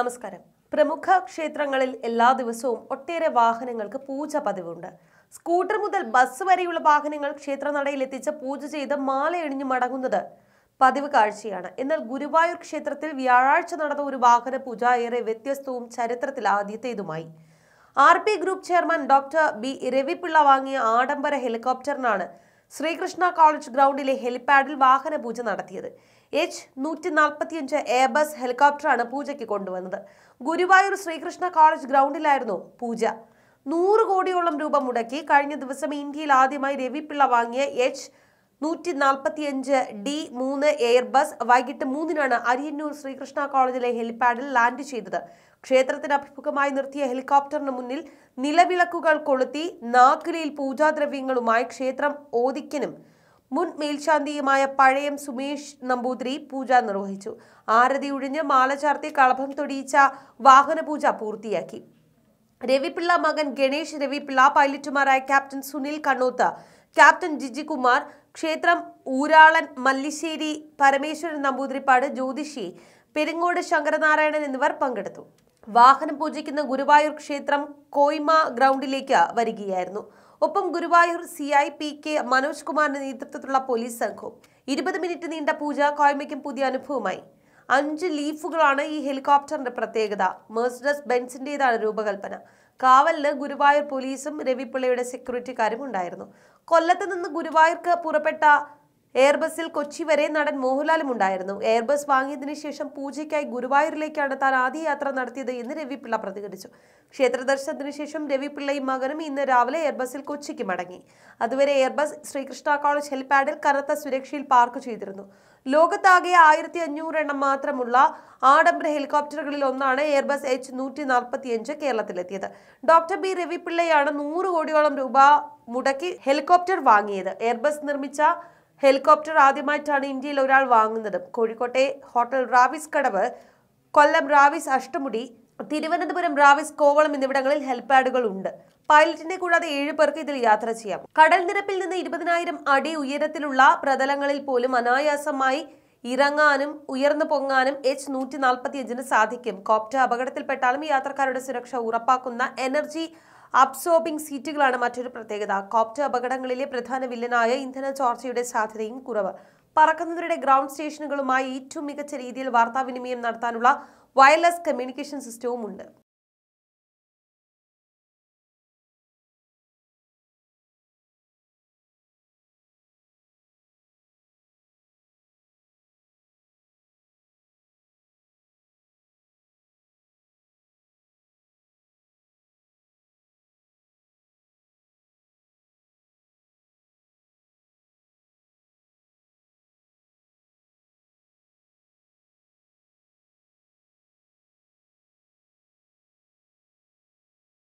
നമസ്കാരം പ്രമുഖ ക്ഷേത്രങ്ങളിൽ എല്ലാ ദിവസവും ഒട്ടേറെ വാഹനങ്ങൾക്ക് പൂജ പതിവുണ്ട് സ്കൂട്ടർ മുതൽ ബസ് വരെയുള്ള വാഹനങ്ങൾ ക്ഷേത്രനടയിൽ എത്തിച്ച് പൂജ ചെയ്ത് മാലയണിഞ്ഞു മടങ്ങുന്നത് പതിവ് കാഴ്ചയാണ് എന്നാൽ ഗുരുവായൂർ ക്ഷേത്രത്തിൽ വ്യാഴാഴ്ച നടന്ന ഒരു വാഹന പൂജ ഏറെ വ്യത്യസ്തവും ചരിത്രത്തിൽ ആദ്യത്തേതുമായി R P group chairman doctor B Ravi Pillai വാങ്ങിയ ആഡംബര ഹെലികോപ്റ്ററിനാണ് ശ്രീകൃഷ്ണ കോളേജ് ഗ്രൗണ്ടിലെ ഹെലിപാഡിൽ വാഹന പൂജ നടത്തിയത് എച്ച് നൂറ്റി നാൽപ്പത്തിയഞ്ച് എയർബസ് ഹെലികോപ്റ്ററാണ് പൂജയ്ക്ക് കൊണ്ടുവന്നത് ഗുരുവായൂർ ശ്രീകൃഷ്ണ കോളേജ് ഗ്രൗണ്ടിലായിരുന്നു പൂജ നൂറ് കോടിയോളം രൂപ മുടക്കി കഴിഞ്ഞ ദിവസം ഇന്ത്യയിൽ ആദ്യമായി രവിപ്പിള്ള വാങ്ങിയ എച്ച് നൂറ്റി നാൽപ്പത്തിയഞ്ച് ഡി മൂന്ന് എയർബസ് വൈകിട്ട് മൂന്നിനാണ് അരിയന്നൂർ ശ്രീകൃഷ്ണ കോളേജിലെ ഹെലിപാഡിൽ ലാൻഡ് ചെയ്തത് ക്ഷേത്രത്തിന് അഭിമുഖമായി നിർത്തിയ ഹെലികോപ്റ്ററിന് മുന്നിൽ നിലവിളക്കുകൾ കൊളുത്തി നാക്കിലയിൽ പൂജാദ്രവ്യങ്ങളുമായി ക്ഷേത്രം ഓദിക്കനും മുൻ മേൽശാന്തിയുമായ പഴയം സുമേഷ് നമ്പൂതിരി പൂജ നിർവഹിച്ചു ആരതി ഒഴിഞ്ഞ് മാല ചാർത്തി കളഭം തൊടിയിച്ച വാഹനപൂജ പൂർത്തിയാക്കി രവിപിള്ള മകൻ ഗണേഷ് രവിപിള്ള പൈലറ്റുമാരായ ക്യാപ്റ്റൻ സുനിൽ കണ്ണൂത്ത് ക്യാപ്റ്റൻ ജിജി കുമാർ ക്ഷേത്രം ഊരാളൻ മല്ലിശ്ശേരി പരമേശ്വരൻ നമ്പൂതിരിപ്പാട് ജ്യോതിഷി പെരിങ്ങോട് ശങ്കരനാരായണൻ എന്നിവർ പങ്കെടുത്തു വാഹനം പൂജിക്കുന്ന ഗുരുവായൂർ ക്ഷേത്രം കോയ്മ ഗ്രൗണ്ടിലേക്ക് വരികയായിരുന്നു ഒപ്പം Guruvayur C I P K Manoj കുമാറിന്റെ നേതൃത്വത്തിലുള്ള പോലീസ് സംഘവും ഇരുപത് മിനിറ്റ് നീണ്ട പൂജ കോയ്മയ്ക്കും പുതിയ അനുഭവമായി അഞ്ച് ലീഫുകളാണ് ഈ ഹെലികോപ്റ്ററിന്റെ പ്രത്യേകത മേഴ്സിഡസ് ബെൻസിന്റേതാണ് രൂപകൽപ്പന കാവലിന് ഗുരുവായൂർ പോലീസും രവിപ്പിള്ളയുടെ സെക്യൂരിറ്റിക്കാരും ഉണ്ടായിരുന്നു കൊല്ലത്ത് നിന്ന് ഗുരുവായൂർക്ക് പുറപ്പെട്ട എയർബസിൽ കൊച്ചി വരെ നടൻ മോഹൻലാലും ഉണ്ടായിരുന്നു എയർബസ് വാങ്ങിയതിനു ശേഷം പൂജയ്ക്കായി ഗുരുവായൂരിലേക്കാണ് താൻ ആദ്യ യാത്ര നടത്തിയത് എന്ന് രവിപിള്ള പ്രതികരിച്ചു ക്ഷേത്ര ദർശനത്തിന് ശേഷം രവിപിള്ളയും മകനും ഇന്ന് രാവിലെ എയർബസിൽ കൊച്ചിക്ക് മടങ്ങി അതുവരെ എയർബസ് ശ്രീകൃഷ്ണ കോളേജ് ഹെലിപാഡിൽ കനത്ത സുരക്ഷയിൽ പാർക്ക് ചെയ്തിരുന്നു ലോകത്താകെ ആയിരത്തി എണ്ണം മാത്രമുള്ള ആഡംബര ഹെലികോപ്റ്ററുകളിൽ ഒന്നാണ് എയർബസ് എച്ച് നൂറ്റി നാൽപ്പത്തിയഞ്ച് കേരളത്തിലെത്തിയത് ഡോക്ടർ ബി രവിപിള്ളയാണ് നൂറ് കോടിയോളം രൂപ മുടക്കി ഹെലികോപ്റ്റർ വാങ്ങിയത് എയർബസ് നിർമ്മിച്ച ഹെലികോപ്റ്റർ ആദ്യമായിട്ടാണ് ഇന്ത്യയിൽ ഒരാൾ വാങ്ങുന്നത് കോഴിക്കോട്ടെ ഹോട്ടൽ റാവിസ് കടവ് കൊല്ലം റാവിസ് അഷ്ടമുടി തിരുവനന്തപുരം റാവിസ് കോവളം എന്നിവിടങ്ങളിൽ ഹെൽപ്പാഡുകൾ ഉണ്ട് പൈലറ്റിനെ കൂടാതെ ഏഴു പേർക്ക് ഇതിൽ യാത്ര ചെയ്യാം കടൽ നിരപ്പിൽ നിന്ന് ഇരുപതിനായിരം അടി ഉയരത്തിലുള്ള പ്രതലങ്ങളിൽ പോലും അനായാസമായി ഇറങ്ങാനും ഉയർന്നു പൊങ്ങാനും എച്ച് നൂറ്റി നാൽപ്പത്തിയഞ്ചിന് സാധിക്കും കോപ്റ്റർ അപകടത്തിൽപ്പെട്ടാലും യാത്രക്കാരുടെ സുരക്ഷ ഉറപ്പാക്കുന്ന എനർജി അബ്സോർബിംഗ് സീറ്റുകളാണ് മറ്റൊരു പ്രത്യേകത കോപ്റ്റർ അപകടങ്ങളിലെ പ്രധാന വില്ലനായ ഇന്ധന ചോർച്ചയുടെ സാധ്യതയും കുറവ് പറക്കുന്നവരുടെ ഗ്രൗണ്ട് സ്റ്റേഷനുകളുമായി ഏറ്റവും മികച്ച രീതിയിൽ വാർത്താവിനിമയം നടത്താനുള്ള വയർലെസ് കമ്മ്യൂണിക്കേഷൻ സിസ്റ്റവും ഉണ്ട്